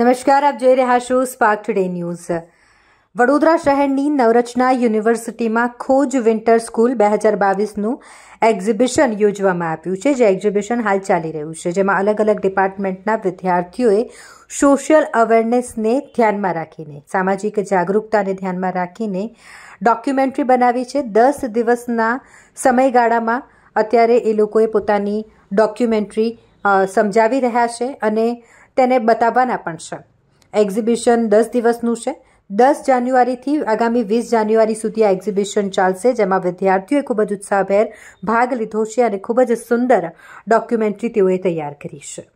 નમસ્કાર આપ જોઈ રહ્યા છો સ્પાર્ક ટુડે ન્યૂઝ વડોદરા શહેરની નવરચના યુનિવર્સિટીમાં ખોજ વિન્ટર સ્કૂલ બે હજાર બાવીસનું એક્ઝિબિશન યોજવામાં આવ્યું છે જે એક્ઝિબિશન હાલ ચાલી રહ્યું છે જેમાં અલગ અલગ ડિપાર્ટમેન્ટના વિદ્યાર્થીઓએ સોશિયલ અવેરનેસને ધ્યાનમાં રાખીને સામાજિક જાગરૂકતાને ધ્યાનમાં રાખીને ડોક્યુમેન્ટરી બનાવી છે દસ દિવસના સમયગાળામાં અત્યારે એ લોકોએ પોતાની ડોક્યુમેન્ટરી સમજાવી રહ્યા છે અને તેને બતાવવાના પણ છે એક્ઝિબિશન દસ દિવસનું છે દસ જાન્યુઆરીથી આગામી વીસ જાન્યુઆરી સુધી આ એક્ઝિબિશન ચાલશે જેમાં વિદ્યાર્થીઓએ ખૂબ જ ઉત્સાહભેર ભાગ લીધો છે અને ખૂબ જ સુંદર ડોક્યુમેન્ટરી તેઓએ તૈયાર કરી છે